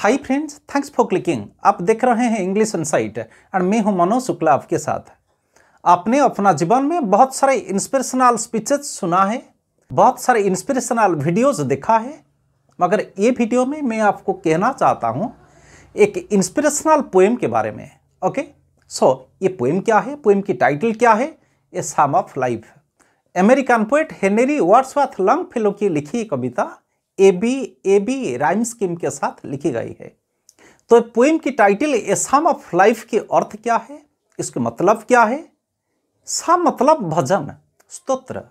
Hi friends thanks for clicking आप देख रहे हैं इंग्लिश इनसाइट एंड मैं हूं मनोज शुक्ला आपके साथ आपने अपना जीवन में बहुत सारे इंस्पिरेशनल स्पीचेस सुना है बहुत सारे इंस्पिरेशनल वीडियोस देखा है मगर ये वीडियो में मैं आपको कहना चाहता हूँ एक इंस्पिरेशनल पोएम के बारे में ओके सो so, ये पोएम क्या है पोएम की टाइटल क्या है a psalm of life American poet Henry Wadsworth Longfellow की लिखी कविता A B A B rhyme scheme के साथ लिखी गई है तो पोइम की title a psalm of life के अर्थ क्या है इसके मतलब क्या है सम मतलब भजन स्तोत्र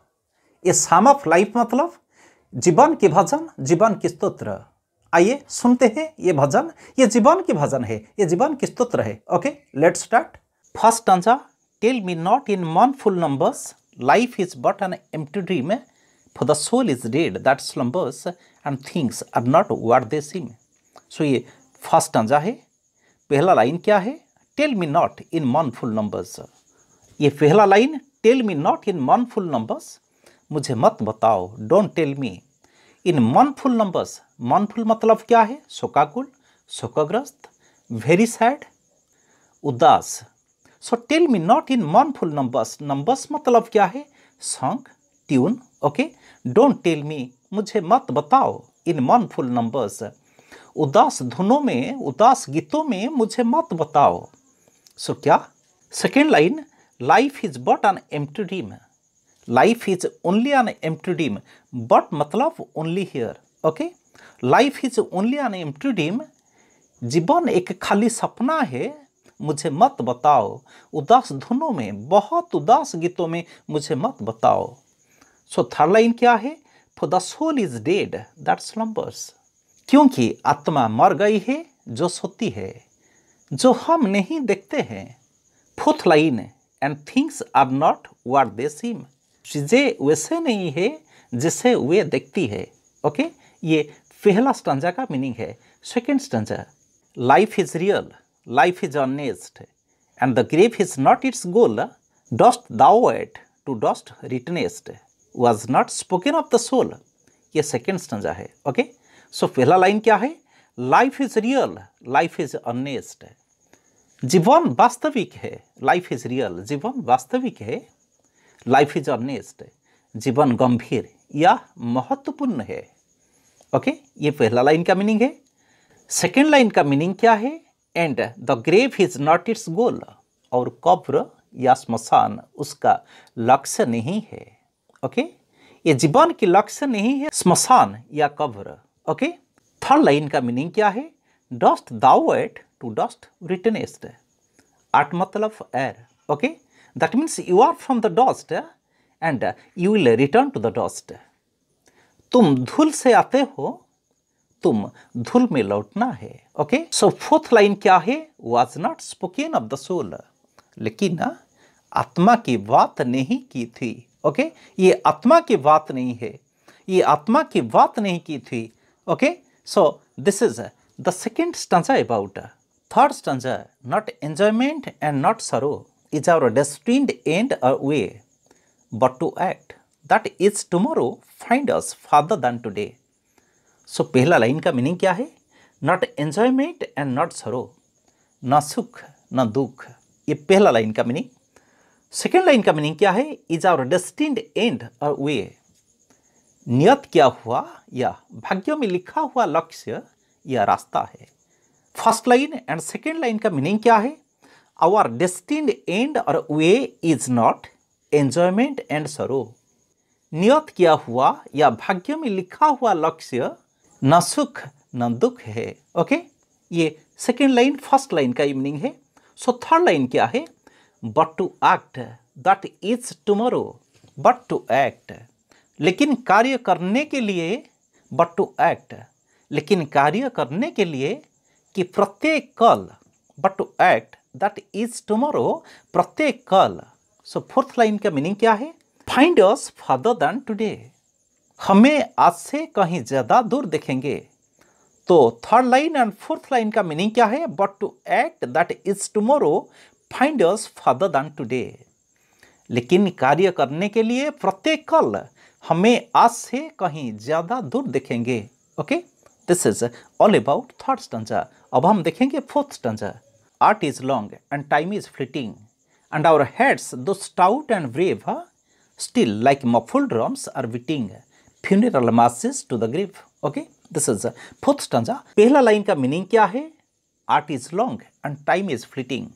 ए सम ऑफ लाइफ मतलब जीवन के भजन जीवन के स्तोत्र आइए सुनते हैं ये भजन ये जीवन की भजन है ये जीवन की स्तोत्र है okay let start first stanza tell me not in full numbers life is but an empty dream for the soul is dead that's numbers and things are not what they seem so ये first stanza है पहला line क्या है tell me not in mournful numbers ये पहला line tell me not in mournful numbers मुझे मत बताओ don't tell me in mournful numbers mournful मतलब क्या है शोकाकुल शोकग्रस्त वेरी सैड उदास so tell me not in mournful numbers numbers मतलब क्या है song tune okay don't tell me मुझे मत बताओ इन मनफुल नंबर्स उदास धुनों में उदास गीतों में मुझे मत बताओ सो so, क्या second line life is but an empty dream life is only an to dream but मतलब only here okay life is only an to dream जीवन एक खाली सपना है मुझे मत बताओ उदास धुनों में बहुत उदास गीतों में मुझे मत बताओ सो थर्ड लाइन क्या है for the soul is dead that slumbers क्योंकि आत्मा मर गई है जो सोती है जो हम नहीं देखते हैं fourth line and things are not what they seem चीज़ें वैसे नहीं है जिसे वे देखती है ओके okay? ये पहला स्टंजा का मीनिंग है second stanza life is real life is earnest and the grave is not its goal dust thou art to dust returnest was not spoken of the soul ये second stanza है okay so पहला line क्या है life is real life is earnest जीवन वास्तविक है life is real जीवन वास्तविक है लाइफ इज अनेस्ट जीवन गंभीर या महत्वपूर्ण है ओके ये पहला लाइन का मीनिंग है सेकेंड लाइन का मीनिंग क्या है and the grave is not its goal और कब्र या स्मशान उसका लक्ष्य नहीं है ओके ये जीवन की लक्ष्य नहीं है स्मशान या कब्र ओके थर्ड लाइन का मीनिंग क्या है dust thou art to dust returnest art मतलब air okay that means you are from the dust and you will return to the dust तुम धूल से आते हो तुम धूल में लौटना है ओके सो फोर्थ लाइन क्या है was not spoken of the soul लेकिन आत्मा की बात नहीं की थी ओके ये आत्मा की बात नहीं है ये आत्मा की बात नहीं की थी okay so this is the second stanza about third stanza not enjoyment and not sorrow is our destined end a way but to act that is tomorrow find us farther than today so पहला line का meaning क्या है not enjoyment and not सरो ना सुख ना दुख ये पहला लाइन का मीनिंग सेकेंड लाइन का मीनिंग क्या है इज आवर डेस्टिंड एंड और वे नियत क्या हुआ या भाग्य में लिखा हुआ लक्ष्य या रास्ता है first line and second line का मीनिंग क्या है आवर डेस्टिंड एंड और way is not enjoyment and sorrow नियत किया हुआ या भाग्य में लिखा हुआ लक्ष्य न सुख न दुख है ओके ये सेकेंड लाइन फर्स्ट लाइन का मीनिंग है सो थर्ड लाइन क्या है but to act that is tomorrow but to act लेकिन कार्य करने के लिए बट टू एक्ट लेकिन कार्य करने के लिए कि प्रत्येक कल but to act that is tomorrow प्रत्येक कल सो फोर्थ लाइन का मीनिंग क्या है find us farther than today हमें आज से कहीं ज़्यादा दूर देखेंगे तो third line and fourth line का मीनिंग क्या है but to act that is tomorrow find us farther than today लेकिन कार्य करने के लिए प्रत्येक कल हमें आज से कहीं ज़्यादा दूर देखेंगे okay this is all about third stanza अब हम देखेंगे fourth stanza art is long and time is fleeting and our hearts though stout and brave still like muffled drums are beating funeral marches to the grave okay this is fourth stanza पहला line का meaning क्या है art is long and time is fleeting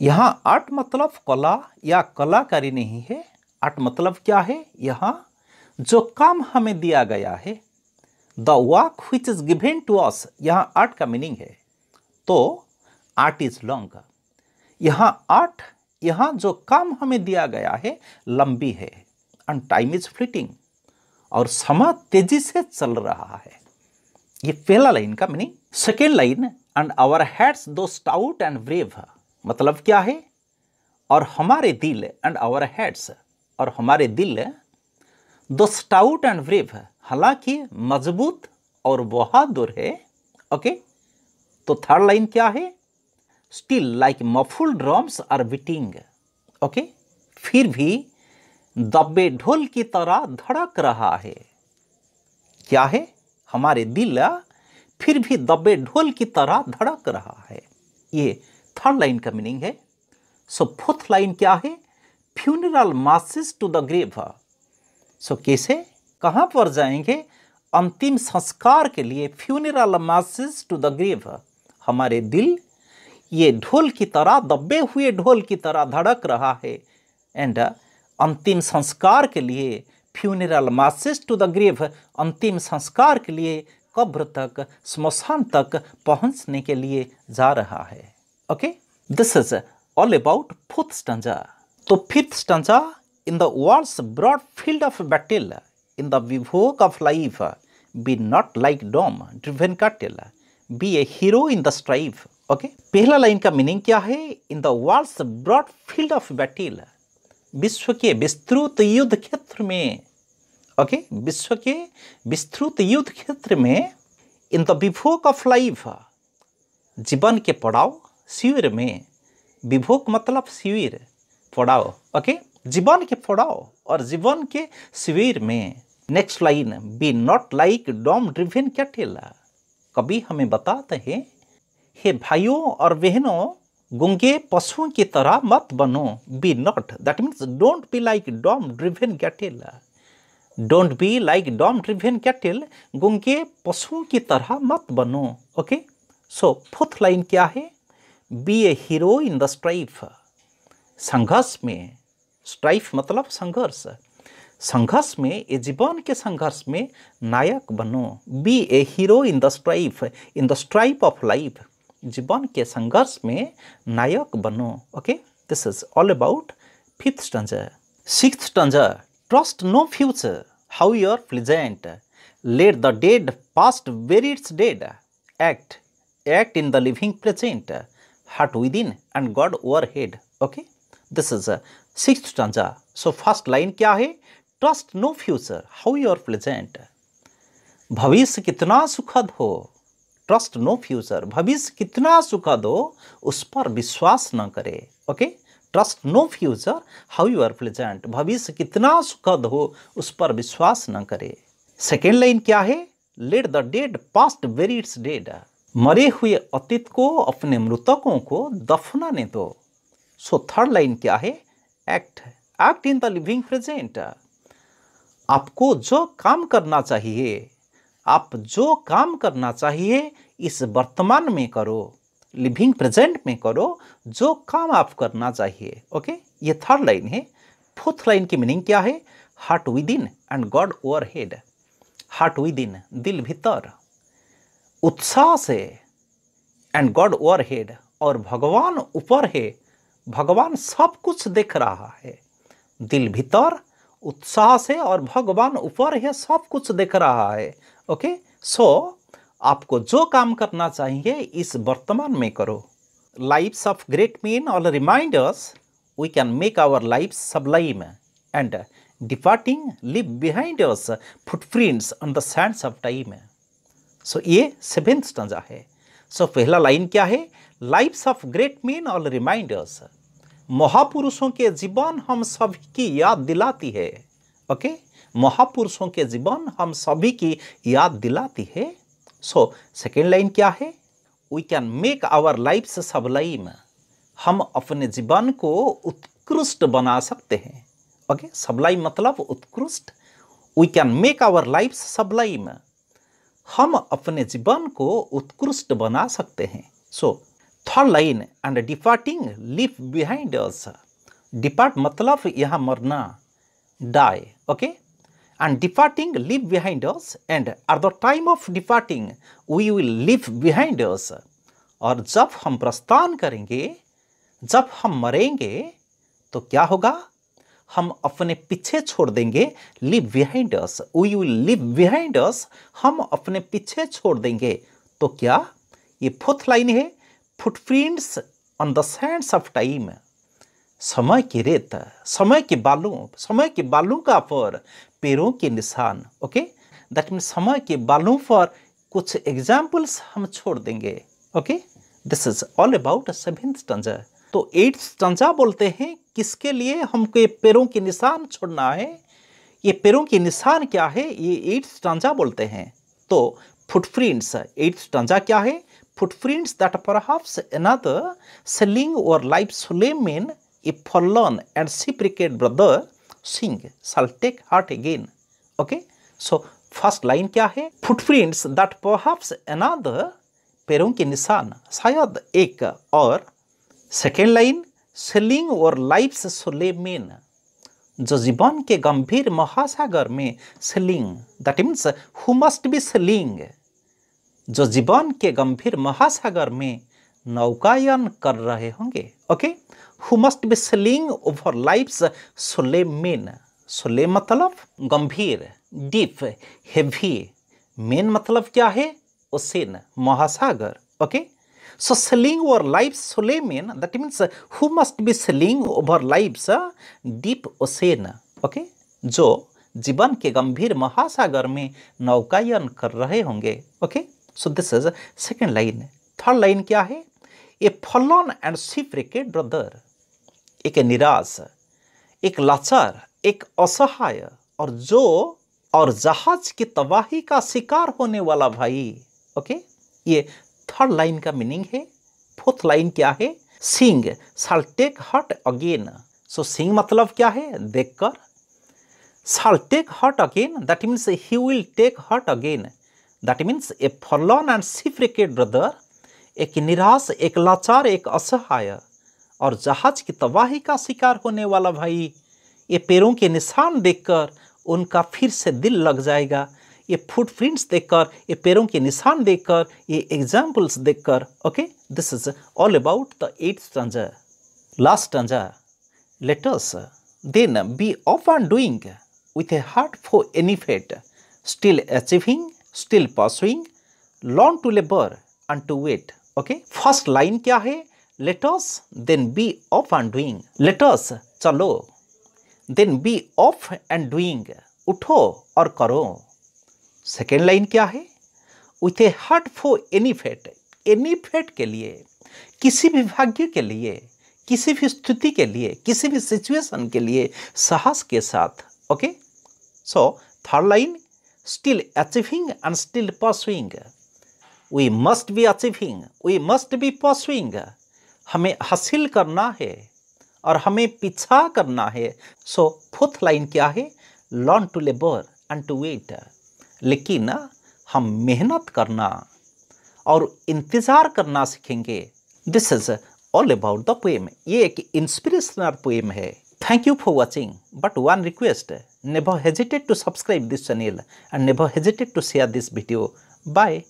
यहाँ art मतलब कला या कलाकारी नहीं है आर्ट मतलब क्या है यहाँ जो काम हमें दिया गया है the work which is given to us यहाँ आर्ट का मीनिंग है तो आर्ट इज लॉन्ग यहाँ आर्ट यहाँ जो काम हमें दिया गया है लंबी है एंड टाइम इज फ्लिटिंग और समय तेजी से चल रहा है ये पहला लाइन का meaning second line and our hearts though stout and brave मतलब क्या है और हमारे दिल एंड आवर हेड्स और हमारे दिल दो स्टाउट एंड ब्रेव हालांकि मजबूत और बहादुर है ओके तो थर्ड लाइन क्या है still like muffled drums are beating okay फिर भी दब्बे ढोल की तरह धड़क रहा है क्या है हमारे दिल फिर भी दबे ढोल की तरह धड़क रहा है ये थर्ड लाइन का मीनिंग है सो फोर्थ लाइन क्या है funeral marches to the grave so कैसे कहाँ पर जाएंगे अंतिम संस्कार के लिए funeral marches to the grave हमारे दिल ये ढोल की तरह दबे हुए ढोल की तरह धड़क रहा है एंड अंतिम संस्कार के लिए funeral marches to the grave अंतिम संस्कार के लिए कब्र तक स्मशान तक पहुंचने के लिए जा रहा है okay this is all about fourth stanza तो fifth stanza in the world's broad field of battle in the bivouac of life be not like dumb driven cattle be a hero in the strife okay पहला line का meaning क्या है in the world's broad field of battle विश्व के विस्तृत युद्ध क्षेत्र में ओके okay? विश्व के विस्तृत युद्ध क्षेत्र में in the bivouac of life जीवन के पड़ाव शिविर में विभोग मतलब शिविर फोड़ाओ ओके जीवन के फोड़ाओ और जीवन के शिविर में next line be not like dumb driven cattle कभी हमें बताते हैं हे भाइयों और बहनों गुंगे पशुओं की तरह मत बनो be not that means don't be like dumb driven cattle don't be like dumb driven cattle गुंगे पशुओं की तरह मत बनो ओके सो फोर्थ लाइन क्या है be a hero in the strife संघर्ष में स्ट्राइफ मतलब संघर्ष संघर्ष में ये जीवन के संघर्ष में नायक बनो be a hero in the strife in the strife of life जीवन के संघर्ष में नायक बनो okay this is all about fifth stanza sixth stanza trust no future how your present let the dead past bury its dead act act in the living present heart within and God overhead. Okay, this is a sixth stanza. So first line क्या है Trust no future, how your present? भविष्य कितना सुखद हो trust no future भविष्य कितना सुखद हो उस पर विश्वास न करे okay trust no future how you are pleasant भविष्य कितना सुखद हो उस पर विश्वास न करे सेकेंड लाइन क्या है let the dead past bury its dead मरे हुए अतीत को अपने मृतकों को दफनाने दो सो थर्ड लाइन क्या है act act in the living present आपको जो काम करना चाहिए आप जो काम करना चाहिए इस वर्तमान में करो लिविंग प्रेजेंट में करो जो काम आप करना चाहिए ओके ये थर्ड लाइन है फोर्थ लाइन की मीनिंग क्या है heart within and God overhead heart within दिल भीतर उत्साह से एंड गॉड ओवर हेड और भगवान ऊपर है भगवान सब कुछ देख रहा है दिल भीतर उत्साह से और भगवान ऊपर है सब कुछ देख रहा है ओके सो so, आपको जो काम करना चाहिए इस वर्तमान में करो life's of great men all reminders we can make our life sublime and departing leave behind us footprints on the sands of time so ये सेवेंथ स्टंजा है सो so, पहला लाइन क्या है life's of great men all reminders महापुरुषों के जीवन हम सभी की याद दिलाती है ओके okay? महापुरुषों के जीवन हम सभी की याद दिलाती है सो सेकेंड लाइन क्या है we can make our life sublime हम अपने जीवन को उत्कृष्ट बना सकते हैं ओके सबलाइम मतलब उत्कृष्ट we can make our life sublime हम अपने जीवन को उत्कृष्ट बना सकते हैं so third line and departing leave behind us depart मतलब यहाँ मरना die okay and departing leave behind us and at the time of departing we will leave behind us और जब हम प्रस्थान करेंगे जब हम मरेंगे तो क्या होगा हम अपने पीछे छोड़ देंगे leave behind us we will leave behind us हम अपने पीछे छोड़ देंगे तो क्या ये फोर्थ लाइन है footprints on the sands of time समय की रेत समय के बालों समय के बालों का पर पैरों के निशान ओके दैट मीन समय के बालों पर कुछ एग्जाम्पल्स हम छोड़ देंगे okay this is all about seventh stanza तो एड्स चंचा बोलते हैं किसके लिए हमको ये पैरों के निशान छोड़ना है ये पैरों के निशान क्या है ये एड्स चंचा बोलते हैं तो फुटप्रिंट्स एड्स चंचा क्या है footprints that perhaps another sailing o'er life solemn main a forlorn and shipwrecked brother seeing shall take heart again okay so first line क्या है फुटप्रिंट्स दैट परहप्स अनदर पैरों के निशान शायद एक और second line sailing o'er life main जो जीवन के गंभीर महासागर में sailing that means who must be sailing जो जीवन के गंभीर महासागर में नौकायन कर रहे होंगे okay who must be sailing over life's solemn main सुले मतलब गंभीर डीप हेवी मेन मतलब क्या है ओसेन महासागर okay okay? So selling over lives Soleimian, that means uh, who must be selling over lives uh, deep ocean, okay? जो जीवन के गंभीर महासागर में नौकायन कर रहे होंगे okay so this is second line third line क्या है ए forlorn and ship racket brother एक निराश एक लाचार एक असहाय और जो और जहाज की तबाही का शिकार होने वाला भाई ओके ये थर्ड लाइन का मीनिंग है फोर्थ लाइन क्या है सिंग साल टेक हट अगेन सो सिंग मतलब क्या है देखकर shall take hurt again that means he will take hurt again that means a forlorn and सिफ्रिकेट brother एक निराश एक लाचार एक असहाय और जहाज की तबाही का शिकार होने वाला भाई ये पैरों के निशान देखकर उनका फिर से दिल लग जाएगा ये प्रिंट्स देखकर ये पैरों के निशान देखकर ये एग्जाम्पल्स देखकर okay this is all about the eighth stanza last stanza let us then be up and doing with a heart for any fate still achieving still pursuing learn to labour and to wait okay first line क्या है let us then be up and doing let us चलो then be up and doing उठो और करो second line क्या है with a heart for any fate any fate के लिए किसी भी भाग्य के लिए किसी भी स्थिति के लिए किसी भी सिचुएशन के लिए साहस के साथ okay so third line still achieving and still pursuing we must be achieving we must be pursuing हमें हासिल करना है और हमें पीछा करना है सो फोर्थ लाइन क्या है learn to labour and to wait लेकिन हम मेहनत करना और इंतज़ार करना सीखेंगे this is all about the poem ये एक इंस्पिरेशनल पोएम है thank you for watching but one request never hesitate to subscribe this channel and never hesitate to share this video bye